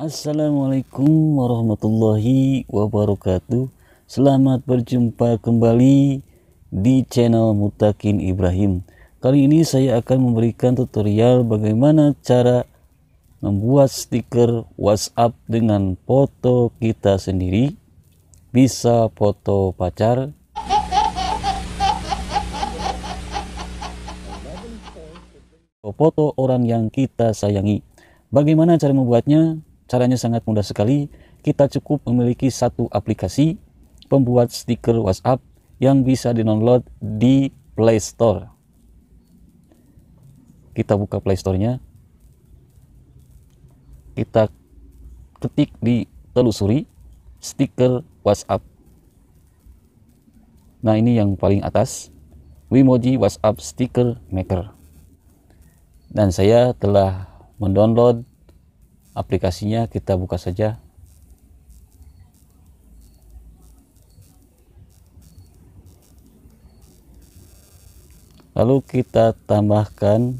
Assalamualaikum warahmatullahi wabarakatuh Selamat berjumpa kembali di channel Mutakin Ibrahim Kali ini saya akan memberikan tutorial bagaimana cara membuat stiker WhatsApp dengan foto kita sendiri Bisa foto pacar Foto orang yang kita sayangi Bagaimana cara membuatnya? Caranya sangat mudah sekali. Kita cukup memiliki satu aplikasi pembuat stiker WhatsApp yang bisa di-download di Play Store. Kita buka Play Store-nya. Kita ketik di telusuri stiker WhatsApp. Nah, ini yang paling atas. Wimoji WhatsApp Sticker Maker. Dan saya telah mendownload aplikasinya kita buka saja lalu kita tambahkan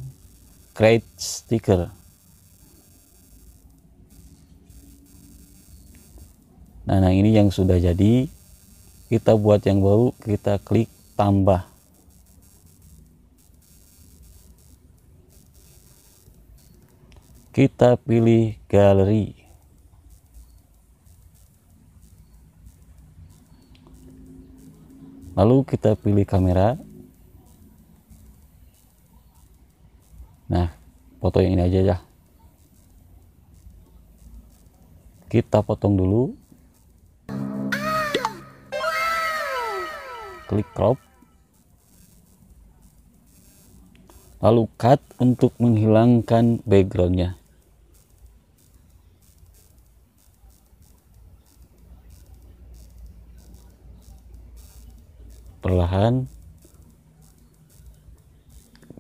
create sticker nah, nah ini yang sudah jadi kita buat yang baru kita klik tambah kita pilih galeri lalu kita pilih kamera nah foto yang ini aja ya kita potong dulu klik crop lalu cut untuk menghilangkan backgroundnya perlahan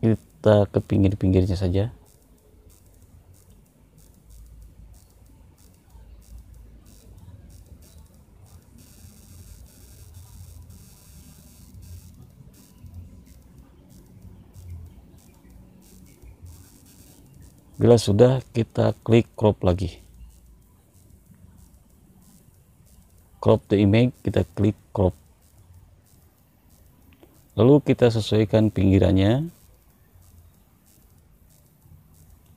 kita ke pinggir-pinggirnya saja Bila sudah, kita klik crop lagi. Crop the image, kita klik crop lalu kita sesuaikan pinggirannya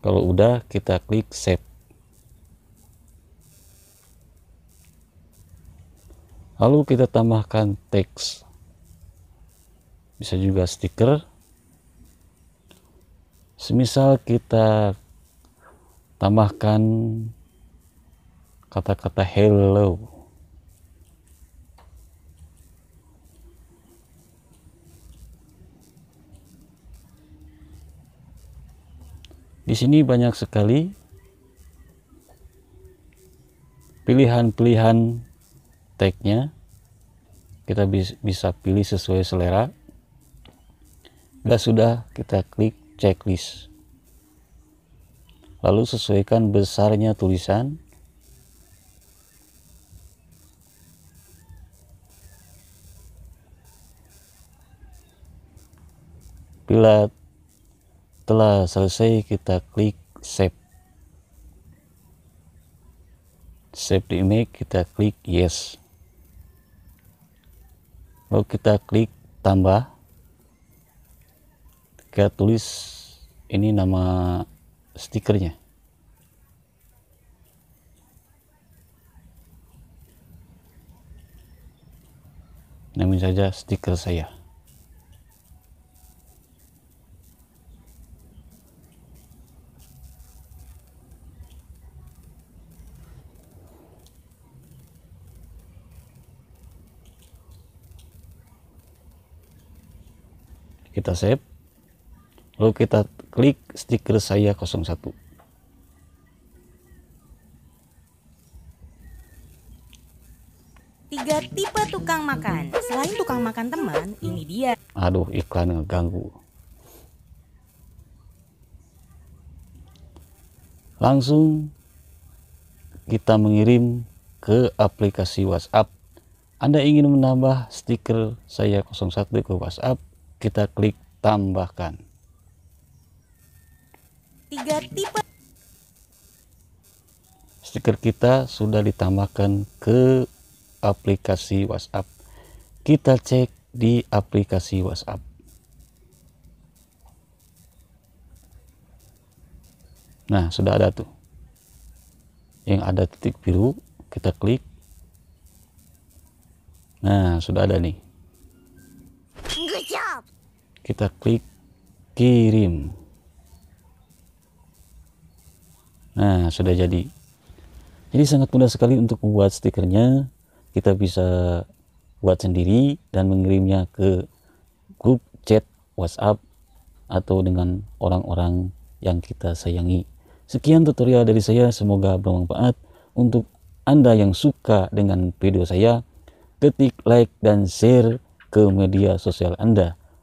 kalau udah kita klik save lalu kita tambahkan teks bisa juga stiker semisal kita tambahkan kata-kata hello Di sini banyak sekali pilihan-pilihan tagnya. Kita bisa pilih sesuai selera. Dan sudah kita klik checklist. Lalu sesuaikan besarnya tulisan. Pilih setelah selesai kita klik save save di image kita klik yes lalu kita klik tambah kita tulis ini nama stikernya namun saja stiker saya kita save lalu kita klik stiker saya 01 tiga tipe tukang makan selain tukang makan teman ini dia aduh iklan ngeganggu langsung kita mengirim ke aplikasi WhatsApp. Anda ingin menambah stiker saya 01 ke WhatsApp, kita klik tambahkan. Tiga tipe stiker kita sudah ditambahkan ke aplikasi WhatsApp. Kita cek di aplikasi WhatsApp. Nah, sudah ada tuh. Yang ada titik biru, kita klik. Nah, sudah ada nih. Good job kita klik kirim nah sudah jadi jadi sangat mudah sekali untuk membuat stikernya kita bisa buat sendiri dan mengirimnya ke grup chat WhatsApp atau dengan orang-orang yang kita sayangi. Sekian tutorial dari saya, semoga bermanfaat untuk Anda yang suka dengan video saya. Ketik like dan share ke media sosial Anda.